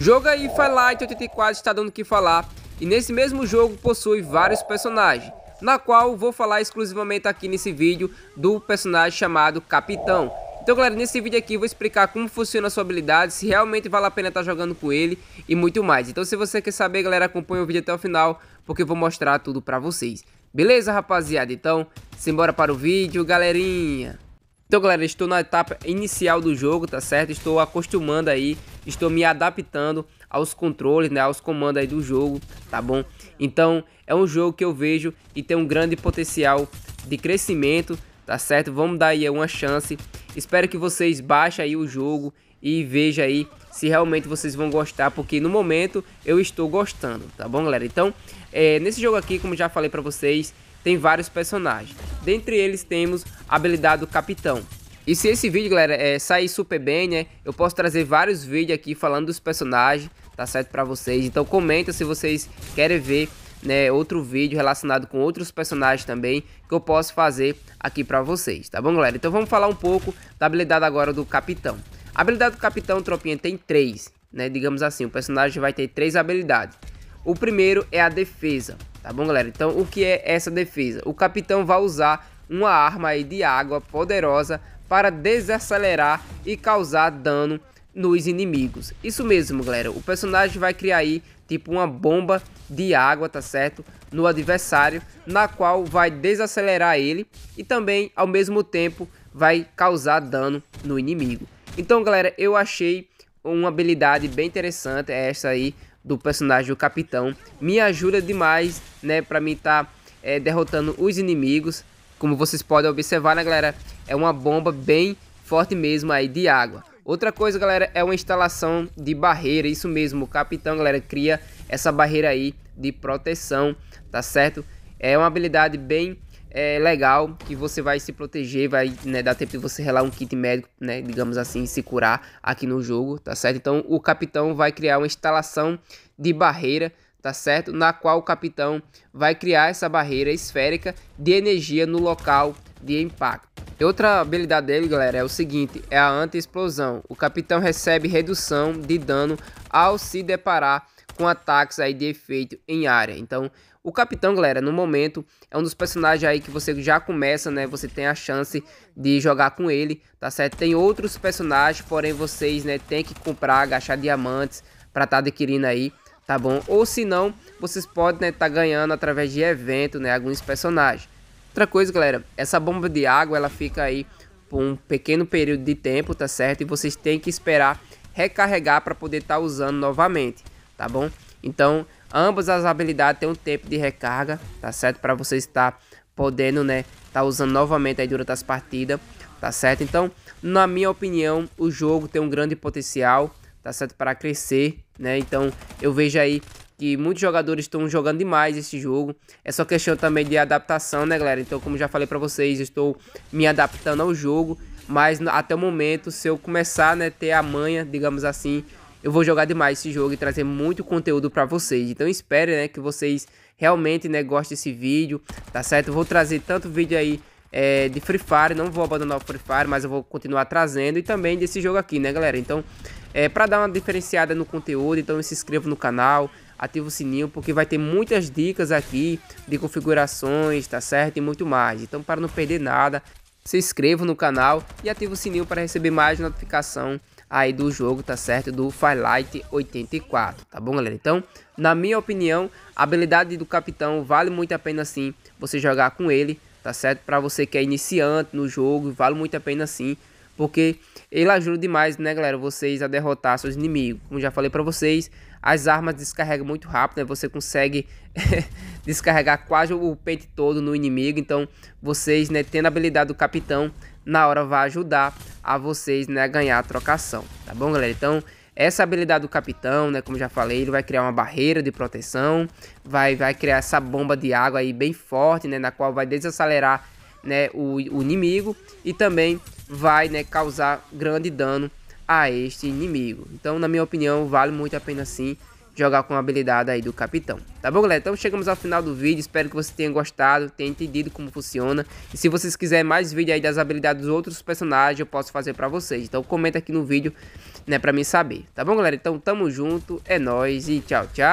Jogo aí Firelight 84 está dando o que falar, e nesse mesmo jogo possui vários personagens, na qual vou falar exclusivamente aqui nesse vídeo do personagem chamado Capitão. Então galera, nesse vídeo aqui vou explicar como funciona a sua habilidade, se realmente vale a pena estar tá jogando com ele e muito mais. Então se você quer saber galera, acompanha o vídeo até o final, porque eu vou mostrar tudo pra vocês. Beleza rapaziada? Então, simbora para o vídeo galerinha! Então, galera, estou na etapa inicial do jogo, tá certo? Estou acostumando aí, estou me adaptando aos controles, né, aos comandos aí do jogo, tá bom? Então, é um jogo que eu vejo e tem um grande potencial de crescimento, tá certo? Vamos dar aí uma chance. Espero que vocês baixem aí o jogo e vejam aí se realmente vocês vão gostar, porque no momento eu estou gostando, tá bom, galera? Então, é, nesse jogo aqui, como já falei para vocês, tem vários personagens. Dentre eles temos habilidade do capitão. E se esse vídeo, galera, é, sair super bem, né? Eu posso trazer vários vídeos aqui falando dos personagens, tá certo? Pra vocês. Então comenta se vocês querem ver né, outro vídeo relacionado com outros personagens também que eu posso fazer aqui pra vocês, tá bom, galera? Então vamos falar um pouco da habilidade agora do Capitão. A habilidade do Capitão Tropinha tem três, né? Digamos assim, o personagem vai ter três habilidades. O primeiro é a defesa, tá bom, galera? Então o que é essa defesa? O Capitão vai usar uma arma de água poderosa para desacelerar e causar dano nos inimigos. Isso mesmo, galera. O personagem vai criar aí tipo uma bomba de água, tá certo? No adversário, na qual vai desacelerar ele e também ao mesmo tempo vai causar dano no inimigo. Então, galera, eu achei uma habilidade bem interessante é essa aí do personagem o capitão. Me ajuda demais, né, para mim estar tá, é, derrotando os inimigos, como vocês podem observar, né, galera? É uma bomba bem forte mesmo aí de água. Outra coisa, galera, é uma instalação de barreira. Isso mesmo, o capitão, galera, cria essa barreira aí de proteção, tá certo? É uma habilidade bem é, legal que você vai se proteger, vai né, dar tempo de você relar um kit médico, né, digamos assim, se curar aqui no jogo, tá certo? Então o capitão vai criar uma instalação de barreira tá certo? Na qual o capitão vai criar essa barreira esférica de energia no local de impacto. E outra habilidade dele, galera, é o seguinte, é a anti-explosão. O capitão recebe redução de dano ao se deparar com ataques aí de efeito em área. Então, o capitão, galera, no momento é um dos personagens aí que você já começa, né? Você tem a chance de jogar com ele, tá certo? Tem outros personagens, porém vocês, né, tem que comprar, agachar diamantes para estar tá adquirindo aí tá bom? Ou se não, vocês podem estar né, tá ganhando através de evento, né, alguns personagens. Outra coisa, galera, essa bomba de água, ela fica aí por um pequeno período de tempo, tá certo? E vocês têm que esperar recarregar para poder estar tá usando novamente, tá bom? Então, ambas as habilidades têm um tempo de recarga, tá certo? Para você estar tá podendo, né, tá usando novamente aí durante as partidas, tá certo? Então, na minha opinião, o jogo tem um grande potencial, tá certo? Para crescer, né? Então eu vejo aí que muitos jogadores estão jogando demais esse jogo. É só questão também de adaptação, né, galera? Então, como já falei para vocês, estou me adaptando ao jogo, mas até o momento, se eu começar, né, ter a manha, digamos assim, eu vou jogar demais esse jogo e trazer muito conteúdo para vocês. Então, espere, né, que vocês realmente, né, gostem desse vídeo, tá certo? Eu vou trazer tanto vídeo aí é, de Free Fire, não vou abandonar o Free Fire, mas eu vou continuar trazendo e também desse jogo aqui, né, galera? Então, é, para dar uma diferenciada no conteúdo, então se inscreva no canal, ative o sininho, porque vai ter muitas dicas aqui de configurações, tá certo? E muito mais. Então, para não perder nada, se inscreva no canal e ative o sininho para receber mais notificação aí do jogo, tá certo? Do Firelight 84, tá bom, galera? Então, na minha opinião, a habilidade do capitão vale muito a pena sim você jogar com ele, tá certo? Para você que é iniciante no jogo, vale muito a pena sim porque ele ajuda demais, né, galera, vocês a derrotar seus inimigos. Como já falei para vocês, as armas descarregam muito rápido, né? Você consegue descarregar quase o pente todo no inimigo, então vocês, né, tendo a habilidade do capitão, na hora vai ajudar a vocês, né, a ganhar a trocação, tá bom, galera? Então, essa habilidade do capitão, né, como já falei, ele vai criar uma barreira de proteção, vai, vai criar essa bomba de água aí bem forte, né, na qual vai desacelerar, né, o, o inimigo e também vai né, causar grande dano a este inimigo. Então, na minha opinião, vale muito a pena sim jogar com a habilidade aí do capitão. Tá bom, galera? Então chegamos ao final do vídeo. Espero que você tenha gostado, tenha entendido como funciona. E se vocês quiserem mais vídeo aí das habilidades dos outros personagens, eu posso fazer pra vocês. Então comenta aqui no vídeo, né, pra mim saber. Tá bom, galera? Então tamo junto, é nóis e tchau, tchau!